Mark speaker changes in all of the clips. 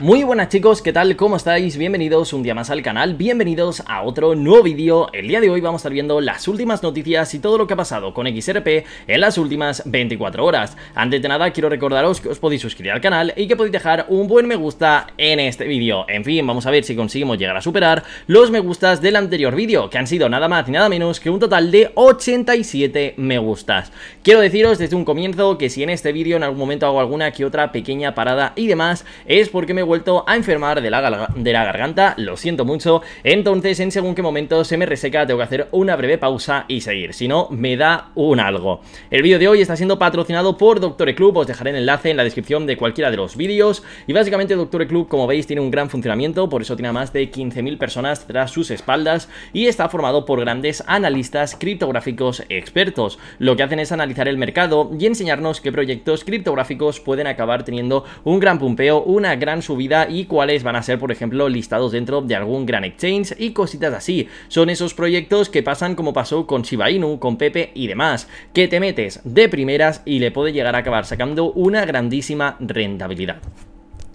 Speaker 1: Muy buenas chicos, ¿qué tal? ¿Cómo estáis? Bienvenidos un día más al canal, bienvenidos a otro nuevo vídeo. El día de hoy vamos a estar viendo las últimas noticias y todo lo que ha pasado con XRP en las últimas 24 horas. Antes de nada, quiero recordaros que os podéis suscribir al canal y que podéis dejar un buen me gusta en este vídeo. En fin, vamos a ver si conseguimos llegar a superar los me gustas del anterior vídeo, que han sido nada más y nada menos que un total de 87 me gustas. Quiero deciros desde un comienzo que si en este vídeo en algún momento hago alguna que otra pequeña parada y demás, es porque me vuelto a enfermar de la, de la garganta, lo siento mucho, entonces en según qué momento se me reseca tengo que hacer una breve pausa y seguir, si no me da un algo. El vídeo de hoy está siendo patrocinado por Doctore Club, os dejaré el enlace en la descripción de cualquiera de los vídeos y básicamente Doctor Club como veis tiene un gran funcionamiento, por eso tiene a más de 15.000 personas tras sus espaldas y está formado por grandes analistas criptográficos expertos. Lo que hacen es analizar el mercado y enseñarnos qué proyectos criptográficos pueden acabar teniendo un gran pumpeo, una gran vida y cuáles van a ser, por ejemplo, listados dentro de algún gran exchange y cositas así. Son esos proyectos que pasan como pasó con Shiba Inu, con Pepe y demás, que te metes de primeras y le puede llegar a acabar sacando una grandísima rentabilidad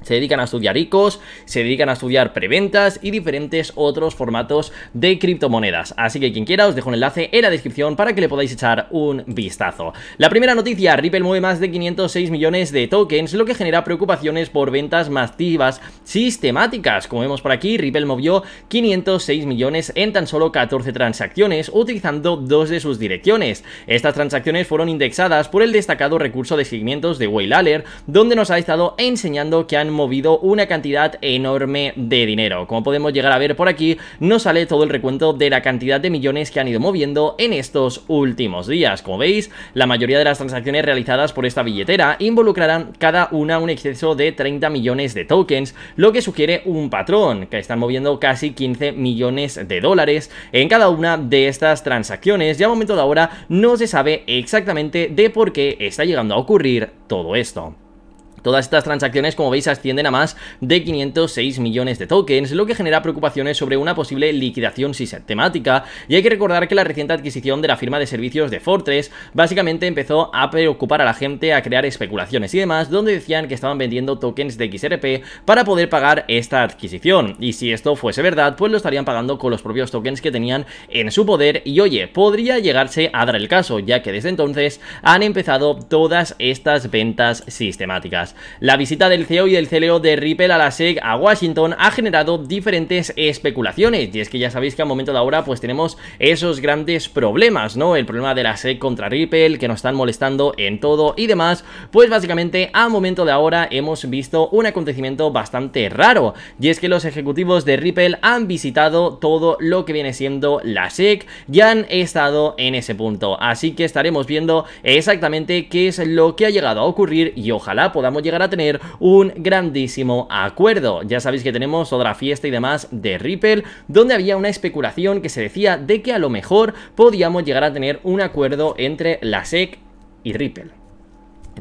Speaker 1: se dedican a estudiar ICOs, se dedican a estudiar preventas y diferentes otros formatos de criptomonedas. Así que quien quiera os dejo un enlace en la descripción para que le podáis echar un vistazo. La primera noticia, Ripple mueve más de 506 millones de tokens, lo que genera preocupaciones por ventas masivas sistemáticas. Como vemos por aquí, Ripple movió 506 millones en tan solo 14 transacciones, utilizando dos de sus direcciones. Estas transacciones fueron indexadas por el destacado recurso de seguimientos de Aller donde nos ha estado enseñando que han movido una cantidad enorme de dinero. Como podemos llegar a ver por aquí, no sale todo el recuento de la cantidad de millones que han ido moviendo en estos últimos días. Como veis, la mayoría de las transacciones realizadas por esta billetera involucrarán cada una un exceso de 30 millones de tokens, lo que sugiere un patrón, que están moviendo casi 15 millones de dólares en cada una de estas transacciones y a momento de ahora no se sabe exactamente de por qué está llegando a ocurrir todo esto. Todas estas transacciones, como veis, ascienden a más de 506 millones de tokens, lo que genera preocupaciones sobre una posible liquidación sistemática. Y hay que recordar que la reciente adquisición de la firma de servicios de Fortress básicamente empezó a preocupar a la gente, a crear especulaciones y demás, donde decían que estaban vendiendo tokens de XRP para poder pagar esta adquisición. Y si esto fuese verdad, pues lo estarían pagando con los propios tokens que tenían en su poder. Y oye, podría llegarse a dar el caso, ya que desde entonces han empezado todas estas ventas sistemáticas. La visita del CEO y del CLO de Ripple a la SEC a Washington ha generado diferentes especulaciones, y es que ya sabéis que a momento de ahora pues tenemos esos grandes problemas, ¿no? El problema de la SEC contra Ripple, que nos están molestando en todo y demás, pues básicamente a momento de ahora hemos visto un acontecimiento bastante raro, y es que los ejecutivos de Ripple han visitado todo lo que viene siendo la SEC y han estado en ese punto, así que estaremos viendo exactamente qué es lo que ha llegado a ocurrir y ojalá podamos llegar a tener un grandísimo acuerdo. Ya sabéis que tenemos otra fiesta y demás de Ripple, donde había una especulación que se decía de que a lo mejor podíamos llegar a tener un acuerdo entre la SEC y Ripple.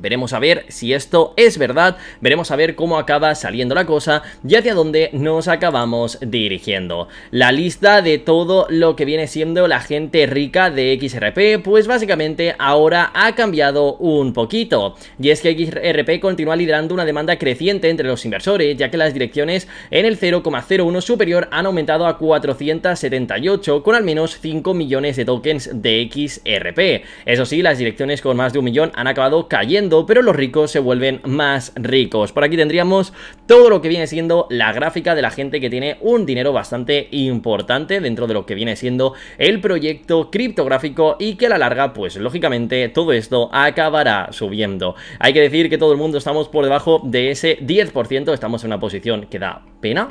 Speaker 1: Veremos a ver si esto es verdad, veremos a ver cómo acaba saliendo la cosa y hacia dónde nos acabamos dirigiendo. La lista de todo lo que viene siendo la gente rica de XRP, pues básicamente ahora ha cambiado un poquito. Y es que XRP continúa liderando una demanda creciente entre los inversores, ya que las direcciones en el 0,01 superior han aumentado a 478 con al menos 5 millones de tokens de XRP. Eso sí, las direcciones con más de un millón han acabado cayendo pero los ricos se vuelven más ricos. Por aquí tendríamos todo lo que viene siendo la gráfica de la gente que tiene un dinero bastante importante dentro de lo que viene siendo el proyecto criptográfico y que a la larga, pues lógicamente, todo esto acabará subiendo. Hay que decir que todo el mundo estamos por debajo de ese 10%, estamos en una posición que da pena,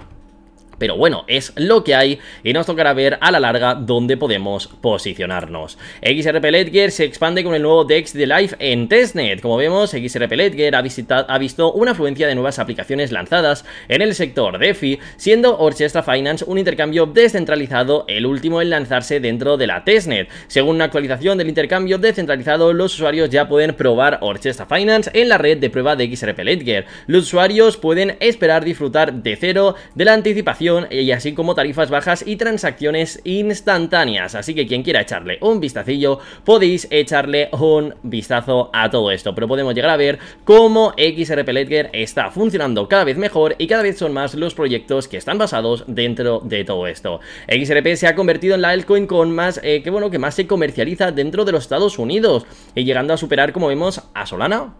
Speaker 1: pero bueno, es lo que hay y nos tocará ver a la larga dónde podemos posicionarnos. XRP Ledger se expande con el nuevo DEX de Life en Testnet. Como vemos, XRP Ledger ha, ha visto una afluencia de nuevas aplicaciones lanzadas en el sector DeFi, siendo Orchestra Finance un intercambio descentralizado el último en lanzarse dentro de la Testnet. Según una actualización del intercambio descentralizado, los usuarios ya pueden probar Orchestra Finance en la red de prueba de XRP Ledger. Los usuarios pueden esperar disfrutar de cero de la anticipación y así como tarifas bajas y transacciones instantáneas. Así que quien quiera echarle un vistacillo, podéis echarle un vistazo a todo esto. Pero podemos llegar a ver cómo XRP Ledger está funcionando cada vez mejor y cada vez son más los proyectos que están basados dentro de todo esto. XRP se ha convertido en la altcoin con más, eh, que bueno, que más se comercializa dentro de los Estados Unidos y llegando a superar, como vemos, a Solana,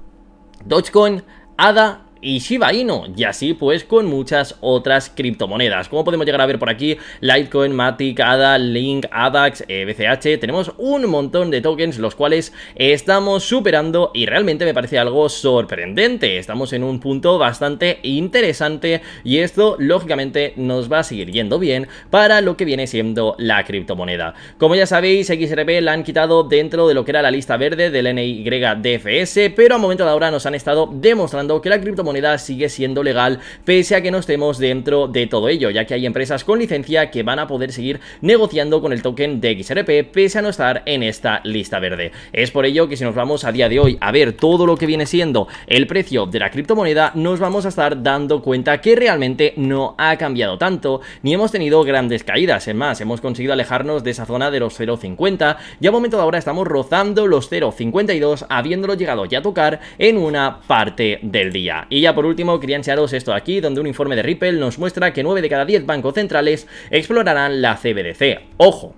Speaker 1: Dogecoin, ADA y Shiba Inu y así pues con muchas otras criptomonedas como podemos llegar a ver por aquí Litecoin, Matic, ADA, Link, ADAX, BCH eh, tenemos un montón de tokens los cuales estamos superando y realmente me parece algo sorprendente estamos en un punto bastante interesante y esto lógicamente nos va a seguir yendo bien para lo que viene siendo la criptomoneda como ya sabéis XRP la han quitado dentro de lo que era la lista verde del NYDFS pero a momento de ahora nos han estado demostrando que la criptomoneda moneda sigue siendo legal pese a que no estemos dentro de todo ello, ya que hay empresas con licencia que van a poder seguir negociando con el token de XRP pese a no estar en esta lista verde. Es por ello que si nos vamos a día de hoy a ver todo lo que viene siendo el precio de la criptomoneda, nos vamos a estar dando cuenta que realmente no ha cambiado tanto, ni hemos tenido grandes caídas, es más, hemos conseguido alejarnos de esa zona de los 0,50 y a momento de ahora estamos rozando los 0,52 habiéndolo llegado ya a tocar en una parte del día. Y ya por último, quería enseñaros esto aquí, donde un informe de Ripple nos muestra que 9 de cada 10 bancos centrales explorarán la CBDC. ¡Ojo!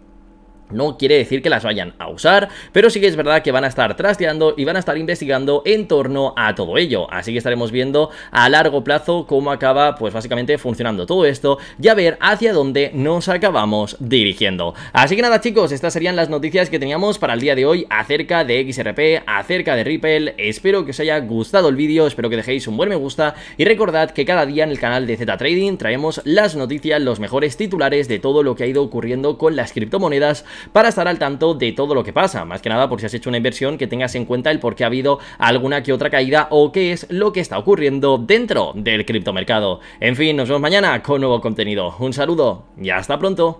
Speaker 1: No quiere decir que las vayan a usar, pero sí que es verdad que van a estar trasteando y van a estar investigando en torno a todo ello. Así que estaremos viendo a largo plazo cómo acaba, pues básicamente funcionando todo esto y a ver hacia dónde nos acabamos dirigiendo. Así que nada chicos, estas serían las noticias que teníamos para el día de hoy acerca de XRP, acerca de Ripple. Espero que os haya gustado el vídeo, espero que dejéis un buen me gusta y recordad que cada día en el canal de Z Trading traemos las noticias, los mejores titulares de todo lo que ha ido ocurriendo con las criptomonedas para estar al tanto de todo lo que pasa. Más que nada por si has hecho una inversión que tengas en cuenta el por qué ha habido alguna que otra caída o qué es lo que está ocurriendo dentro del criptomercado. En fin, nos vemos mañana con nuevo contenido. Un saludo y hasta pronto.